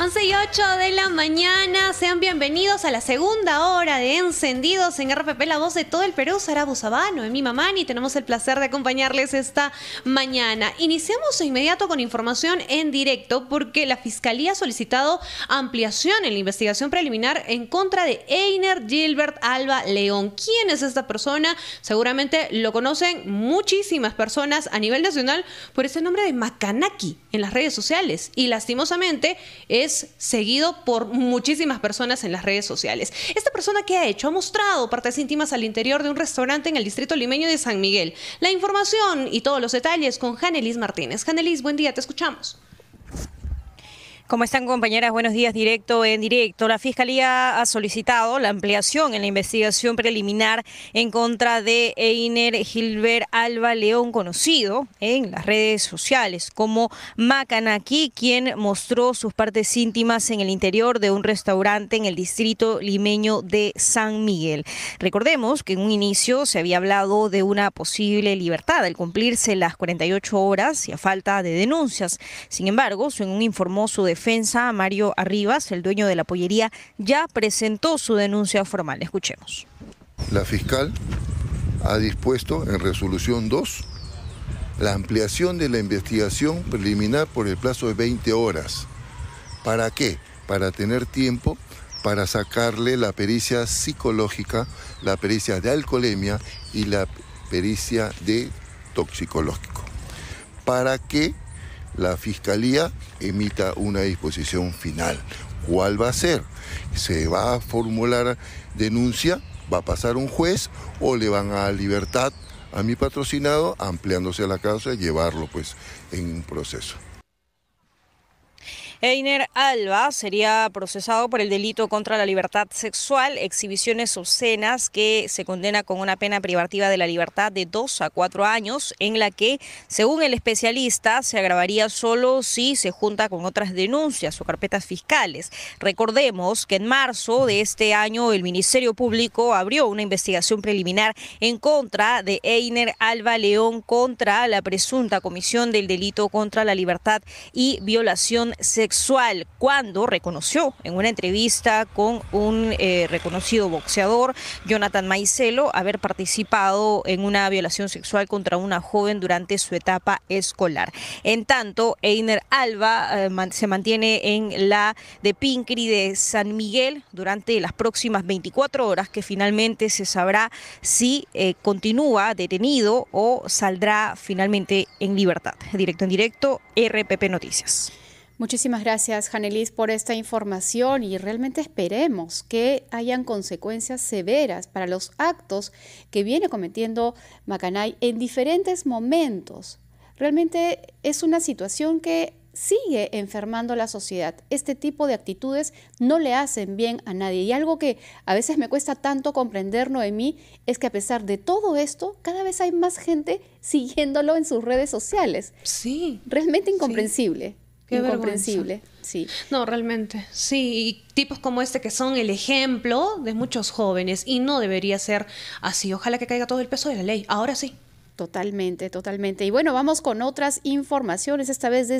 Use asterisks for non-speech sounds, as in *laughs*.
11 y 8 de la mañana, sean bienvenidos a la segunda hora de Encendidos en RPP, la voz de todo el Perú, Sara Sabano en mi mamá, y tenemos el placer de acompañarles esta mañana. Iniciamos de inmediato con información en directo porque la Fiscalía ha solicitado ampliación en la investigación preliminar en contra de Einer Gilbert Alba León. ¿Quién es esta persona? Seguramente lo conocen muchísimas personas a nivel nacional por ese nombre de Macanaki en las redes sociales y lastimosamente es seguido por muchísimas personas en las redes sociales. Esta persona que ha hecho ha mostrado partes íntimas al interior de un restaurante en el distrito limeño de San Miguel. La información y todos los detalles con Janelis Martínez. Janelis, buen día, te escuchamos. ¿Cómo están compañeras? Buenos días, directo en directo. La Fiscalía ha solicitado la ampliación en la investigación preliminar en contra de Einer Gilbert Alba León, conocido en las redes sociales como Macanaki, quien mostró sus partes íntimas en el interior de un restaurante en el distrito limeño de San Miguel. Recordemos que en un inicio se había hablado de una posible libertad al cumplirse las 48 horas y a falta de denuncias. Sin embargo, según informó su defensa, defensa, Mario Arribas, el dueño de la pollería, ya presentó su denuncia formal. Escuchemos. La fiscal ha dispuesto en resolución 2 la ampliación de la investigación preliminar por el plazo de 20 horas. ¿Para qué? Para tener tiempo para sacarle la pericia psicológica, la pericia de alcoholemia y la pericia de toxicológico. Para qué? la Fiscalía emita una disposición final. ¿Cuál va a ser? ¿Se va a formular denuncia? ¿Va a pasar un juez o le van a libertad a mi patrocinado ampliándose la causa y llevarlo pues en un proceso? Einer Alba sería procesado por el delito contra la libertad sexual, exhibiciones obscenas que se condena con una pena privativa de la libertad de dos a cuatro años, en la que, según el especialista, se agravaría solo si se junta con otras denuncias o carpetas fiscales. Recordemos que en marzo de este año el Ministerio Público abrió una investigación preliminar en contra de Einer Alba León contra la presunta comisión del delito contra la libertad y violación sexual cuando reconoció en una entrevista con un eh, reconocido boxeador, Jonathan Maicelo, haber participado en una violación sexual contra una joven durante su etapa escolar. En tanto, Einer Alba eh, se mantiene en la de Pincri de San Miguel durante las próximas 24 horas que finalmente se sabrá si eh, continúa detenido o saldrá finalmente en libertad. Directo en directo, RPP Noticias. Muchísimas gracias, Janelis, por esta información y realmente esperemos que hayan consecuencias severas para los actos que viene cometiendo Macanay en diferentes momentos. Realmente es una situación que sigue enfermando la sociedad. Este tipo de actitudes no le hacen bien a nadie. Y algo que a veces me cuesta tanto comprender, mí es que a pesar de todo esto, cada vez hay más gente *laughs* siguiéndolo en sus redes sociales. Sí. Realmente incomprensible. Qué incomprensible. Sí. No, realmente. Sí, y tipos como este que son el ejemplo de muchos jóvenes y no debería ser así. Ojalá que caiga todo el peso de la ley. Ahora sí. Totalmente, totalmente. Y bueno, vamos con otras informaciones, esta vez desde...